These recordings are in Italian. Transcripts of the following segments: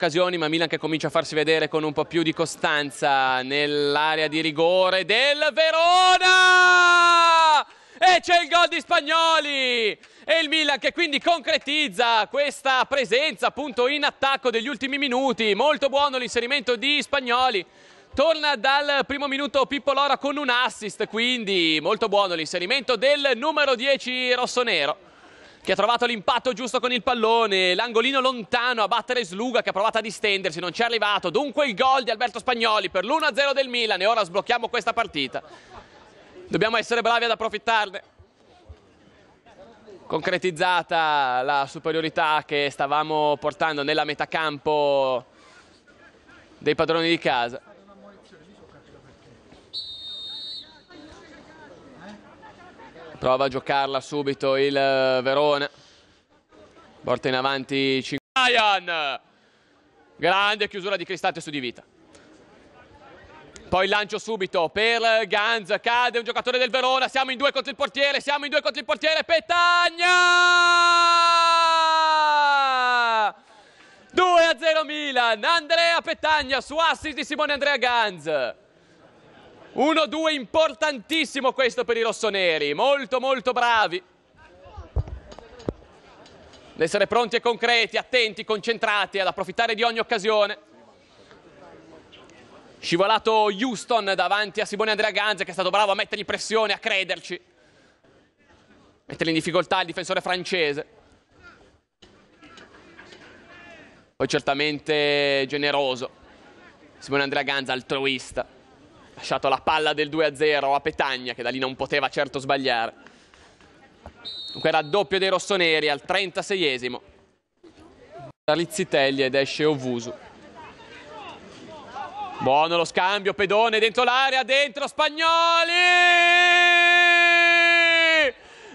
occasioni ma Milan che comincia a farsi vedere con un po' più di costanza nell'area di rigore del Verona e c'è il gol di Spagnoli e il Milan che quindi concretizza questa presenza appunto in attacco degli ultimi minuti molto buono l'inserimento di Spagnoli Torna dal primo minuto Pippo Lora con un assist, quindi molto buono l'inserimento del numero 10 rossonero che ha trovato l'impatto giusto con il pallone, l'angolino lontano a battere Sluga che ha provato a distendersi, non ci è arrivato, dunque il gol di Alberto Spagnoli per l'1-0 del Milan e ora sblocchiamo questa partita. Dobbiamo essere bravi ad approfittarne. Concretizzata la superiorità che stavamo portando nella metà campo dei padroni di casa. prova a giocarla subito il eh, Verona porta in avanti 5 Ryan grande chiusura di Cristante su Di Vita poi lancio subito per Ganz, cade un giocatore del Verona, siamo in due contro il portiere, siamo in due contro il portiere, Petagna! 2-0 Milan, Andrea Petagna su assist di Simone Andrea Ganz. 1-2 importantissimo questo per i rossoneri, molto molto bravi. Ad essere pronti e concreti, attenti, concentrati, ad approfittare di ogni occasione. Scivolato Houston davanti a Simone Andrea Ganza che è stato bravo a mettergli pressione, a crederci. Mettere in difficoltà il difensore francese. Poi certamente generoso. Simone Andrea Ganza altruista lasciato la palla del 2-0 a Petagna, che da lì non poteva certo sbagliare. Dunque raddoppio dei rossoneri al 36esimo. Da Lizzitelli ed esce Ovusu. Buono lo scambio, pedone dentro l'area, dentro Spagnoli!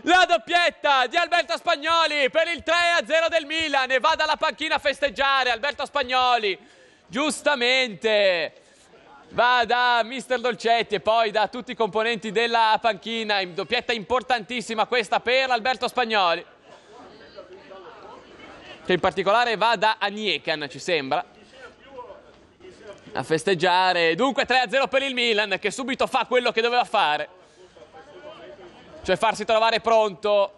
La doppietta di Alberto Spagnoli per il 3-0 del Milan e va dalla panchina a festeggiare Alberto Spagnoli. Giustamente va da mister Dolcetti e poi da tutti i componenti della panchina doppietta importantissima questa per Alberto Spagnoli che in particolare va da Aniekan ci sembra a festeggiare dunque 3-0 per il Milan che subito fa quello che doveva fare cioè farsi trovare pronto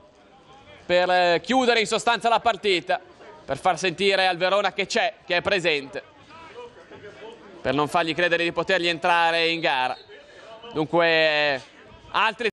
per eh, chiudere in sostanza la partita per far sentire al Verona che c'è, che è presente per non fargli credere di potergli entrare in gara. Dunque eh, altri